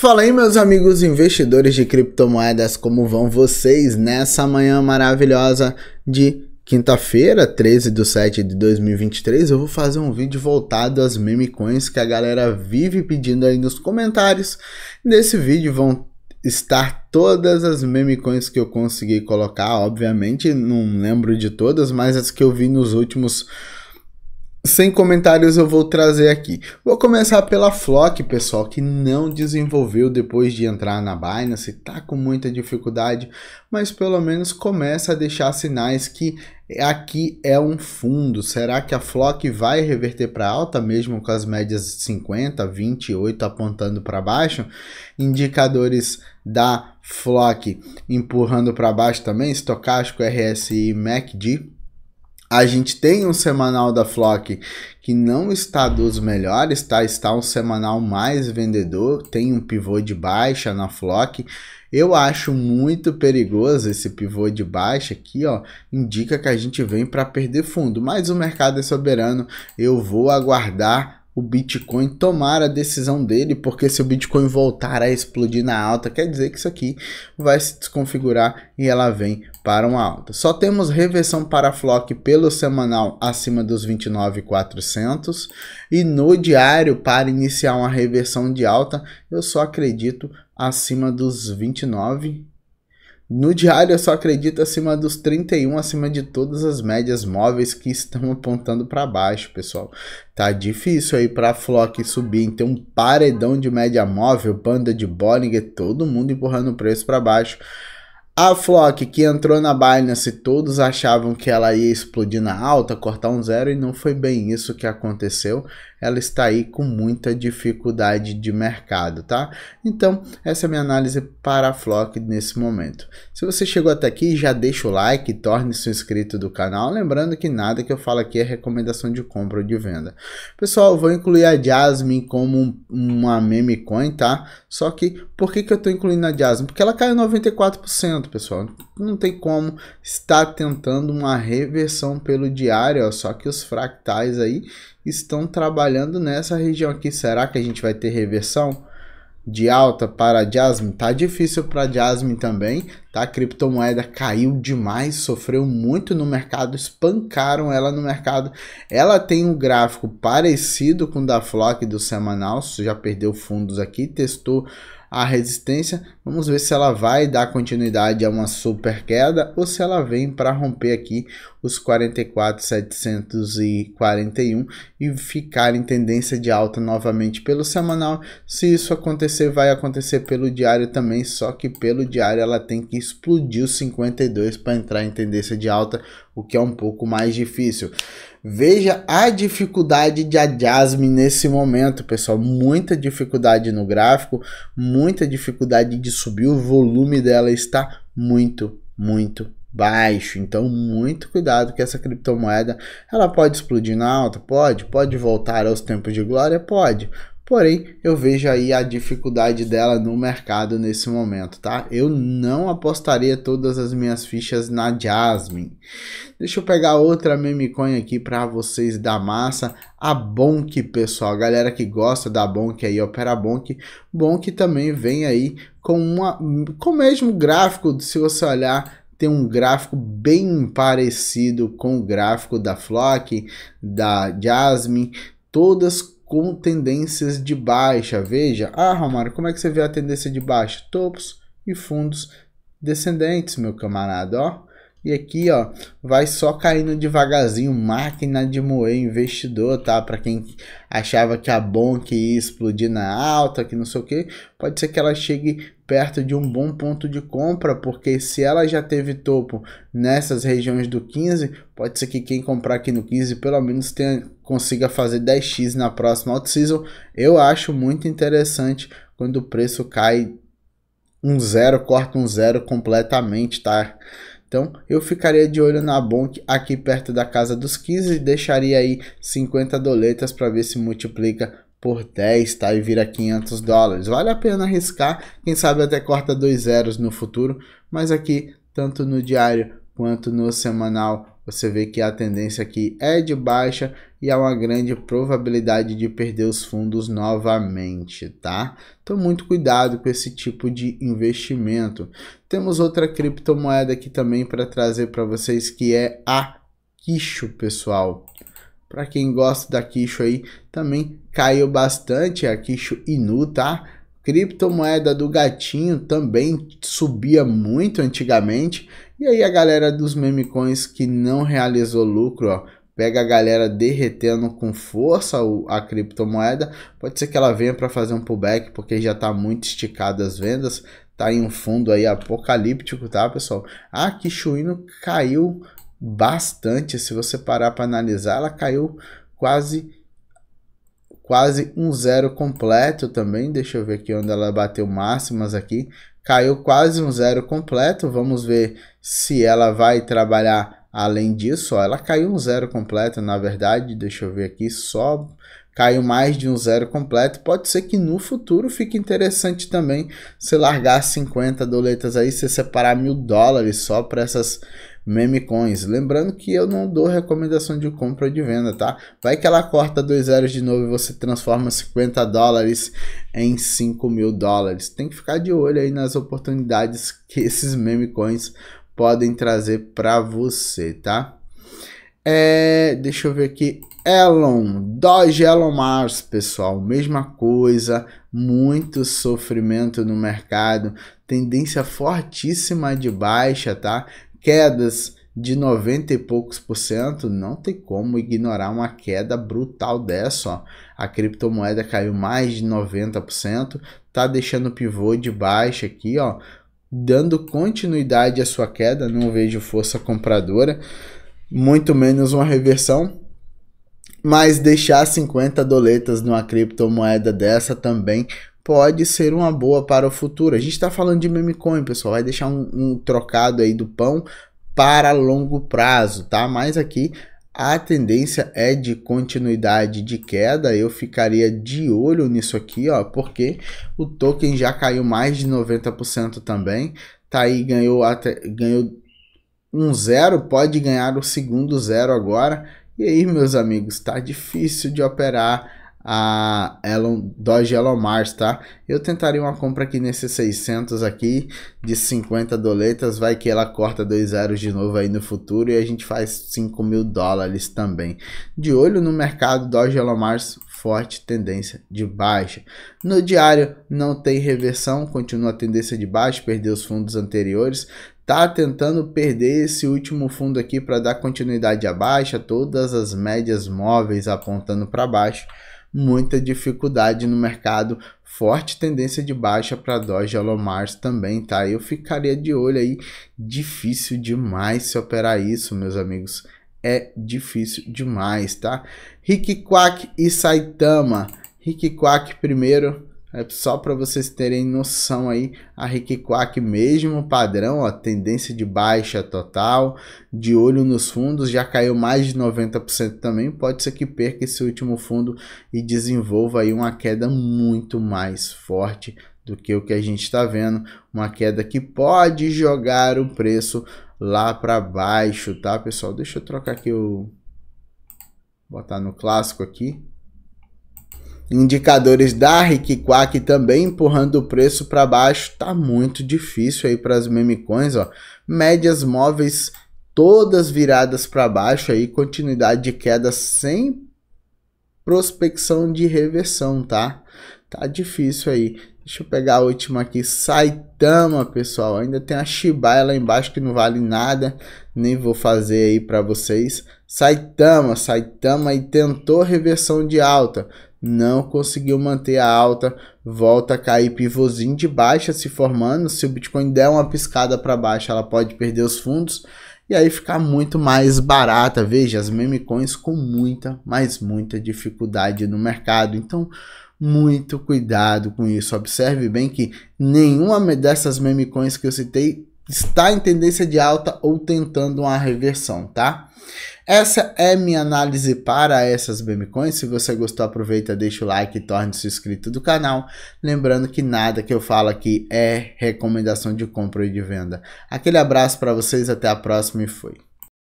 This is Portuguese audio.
Fala aí, meus amigos investidores de criptomoedas, como vão vocês nessa manhã maravilhosa de quinta-feira, 13 de 7 de 2023? Eu vou fazer um vídeo voltado às meme coins que a galera vive pedindo aí nos comentários. Nesse vídeo vão estar todas as meme coins que eu consegui colocar, obviamente não lembro de todas, mas as que eu vi nos últimos sem comentários eu vou trazer aqui. Vou começar pela Flock, pessoal, que não desenvolveu depois de entrar na Binance, tá com muita dificuldade, mas pelo menos começa a deixar sinais que aqui é um fundo. Será que a Flock vai reverter para alta mesmo com as médias 50, 28 apontando para baixo? Indicadores da Flock empurrando para baixo também, estocástico, RSI, MACD a gente tem um semanal da Flock que não está dos melhores, tá? Está um semanal mais vendedor, tem um pivô de baixa na Flock. Eu acho muito perigoso esse pivô de baixa aqui, ó. Indica que a gente vem para perder fundo, mas o mercado é soberano. Eu vou aguardar o Bitcoin tomar a decisão dele, porque se o Bitcoin voltar a explodir na alta, quer dizer que isso aqui vai se desconfigurar e ela vem para uma alta. Só temos reversão para Flock pelo semanal acima dos 29,400 e no diário para iniciar uma reversão de alta, eu só acredito acima dos 29 no diário eu só acredito acima dos 31, acima de todas as médias móveis que estão apontando para baixo, pessoal. Tá difícil aí para Flock subir, então um paredão de média móvel, banda de Bollinger, todo mundo empurrando o preço para baixo. A Flock, que entrou na Binance, todos achavam que ela ia explodir na alta, cortar um zero, e não foi bem isso que aconteceu. Ela está aí com muita dificuldade de mercado, tá? Então, essa é a minha análise para a Flock nesse momento. Se você chegou até aqui, já deixa o like, torne-se um inscrito do canal. Lembrando que nada que eu falo aqui é recomendação de compra ou de venda. Pessoal, vou incluir a Jasmine como uma meme coin, tá? Só que, por que, que eu estou incluindo a Jasmine? Porque ela caiu 94% tanto, pessoal. Não tem como estar tentando uma reversão pelo diário, ó, só que os fractais aí estão trabalhando nessa região aqui. Será que a gente vai ter reversão? de alta para Jasmine, tá difícil para Jasmine também, tá? A criptomoeda caiu demais, sofreu muito no mercado, espancaram ela no mercado. Ela tem um gráfico parecido com o da Flock do semanal, já perdeu fundos aqui, testou a resistência. Vamos ver se ela vai dar continuidade a uma super queda ou se ela vem para romper aqui os 44.741 e ficar em tendência de alta novamente pelo semanal. Se isso acontecer, vai acontecer pelo diário também, só que pelo diário ela tem que explodir os 52 para entrar em tendência de alta, o que é um pouco mais difícil. Veja a dificuldade de a Jasmine nesse momento, pessoal. Muita dificuldade no gráfico, muita dificuldade de subir o volume dela está muito, muito baixo. Então, muito cuidado que essa criptomoeda, ela pode explodir na alta, pode, pode voltar aos tempos de glória, pode. Porém, eu vejo aí a dificuldade dela no mercado nesse momento, tá? Eu não apostaria todas as minhas fichas na Jasmine. Deixa eu pegar outra meme coin aqui para vocês da massa, a Bonk, pessoal. galera que gosta da Bonk aí, Opera Bonk. Bonk também vem aí com uma com o mesmo gráfico, se você olhar tem um gráfico bem parecido com o gráfico da Flock, da Jasmine, todas com tendências de baixa. Veja, ah, Romário, como é que você vê a tendência de baixa? Topos e fundos descendentes, meu camarada, ó. E aqui, ó, vai só caindo devagarzinho, máquina de moer investidor, tá? Para quem achava que a Bonk ia explodir na alta, que não sei o que, pode ser que ela chegue perto de um bom ponto de compra, porque se ela já teve topo nessas regiões do 15, pode ser que quem comprar aqui no 15 pelo menos tenha, consiga fazer 10x na próxima out-season. Eu acho muito interessante quando o preço cai um zero, corta um zero completamente, tá? Então eu ficaria de olho na Bonk aqui perto da casa dos 15 e deixaria aí 50 doletas para ver se multiplica por 10, tá? E vira 500 dólares. Vale a pena arriscar, quem sabe até corta dois zeros no futuro, mas aqui, tanto no diário quanto no semanal, você vê que a tendência aqui é de baixa e há uma grande probabilidade de perder os fundos novamente, tá? Então muito cuidado com esse tipo de investimento. Temos outra criptomoeda aqui também para trazer para vocês que é a Quixo, pessoal. Para quem gosta da Kisho aí, também caiu bastante a Kisho Inu, tá? Criptomoeda do gatinho também subia muito antigamente. E aí a galera dos coins que não realizou lucro, ó, pega a galera derretendo com força a criptomoeda. Pode ser que ela venha para fazer um pullback, porque já está muito esticada as vendas. Tá em um fundo aí apocalíptico, tá, pessoal? A Kishuino caiu bastante. Se você parar para analisar, ela caiu quase quase um zero completo também. Deixa eu ver aqui onde ela bateu máximas aqui. Caiu quase um zero completo. Vamos ver se ela vai trabalhar além disso. Ó, ela caiu um zero completo, na verdade. Deixa eu ver aqui. Só caiu mais de um zero completo. Pode ser que no futuro fique interessante também se largar 50 doletas aí, se separar mil dólares só para essas meme coins. Lembrando que eu não dou recomendação de compra ou de venda, tá? Vai que ela corta dois zeros de novo e você transforma 50 dólares em 5 mil dólares. Tem que ficar de olho aí nas oportunidades que esses meme coins podem trazer para você, tá? É, deixa eu ver aqui. Elon, Doge Elon Musk, pessoal, mesma coisa, muito sofrimento no mercado, tendência fortíssima de baixa, tá? quedas de 90 e poucos por cento, não tem como ignorar uma queda brutal dessa. Ó. A criptomoeda caiu mais de 90%, tá deixando o pivô de baixo aqui, ó, dando continuidade à sua queda, não vejo força compradora, muito menos uma reversão. Mas deixar 50 doletas numa criptomoeda dessa também pode ser uma boa para o futuro. A gente está falando de meme coin, pessoal, vai deixar um, um trocado aí do pão para longo prazo, tá? Mas aqui a tendência é de continuidade de queda. Eu ficaria de olho nisso aqui, ó, porque o token já caiu mais de 90% também. Tá aí, ganhou até ganhou um zero, pode ganhar o segundo zero agora. E aí, meus amigos, tá difícil de operar a Elon, Dodge Elon Mars, tá? Eu tentaria uma compra aqui nesses 600 aqui, de 50 doletas, vai que ela corta dois zeros de novo aí no futuro e a gente faz 5 mil dólares também. De olho no mercado, Dodge Elon Mars, forte tendência de baixa. No diário, não tem reversão, continua a tendência de baixa, perdeu os fundos anteriores, tá tentando perder esse último fundo aqui para dar continuidade à baixa, todas as médias móveis apontando para baixo muita dificuldade no mercado, forte tendência de baixa para Doge Alomars também, tá? Eu ficaria de olho aí, difícil demais se operar isso, meus amigos. É difícil demais, tá? Rick Quack e Saitama. Rick Quack primeiro, é só para vocês terem noção aí, a Rikiquac mesmo padrão, ó, tendência de baixa total, de olho nos fundos, já caiu mais de 90% também, pode ser que perca esse último fundo e desenvolva aí uma queda muito mais forte do que o que a gente está vendo, uma queda que pode jogar o preço lá para baixo, tá, pessoal? Deixa eu trocar aqui o... botar no clássico aqui. Indicadores da Rikiquack também empurrando o preço para baixo, tá muito difícil aí para as memecoins, ó. Médias móveis todas viradas para baixo aí, continuidade de queda sem prospecção de reversão, tá? Tá difícil aí. Deixa eu pegar a última aqui. Saitama, pessoal. Ainda tem a Shibai lá embaixo que não vale nada. Nem vou fazer aí para vocês. Saitama, Saitama e tentou reversão de alta. Não conseguiu manter a alta. Volta a cair pivôzinho de baixa se formando. Se o Bitcoin der uma piscada para baixo, ela pode perder os fundos. E aí ficar muito mais barata. Veja, as meme coins com muita, mas muita dificuldade no mercado. Então muito cuidado com isso. Observe bem que nenhuma dessas meme coins que eu citei está em tendência de alta ou tentando uma reversão, tá? Essa é minha análise para essas coins. Se você gostou, aproveita, deixa o like e torne-se inscrito do canal. Lembrando que nada que eu falo aqui é recomendação de compra e de venda. Aquele abraço para vocês, até a próxima e fui.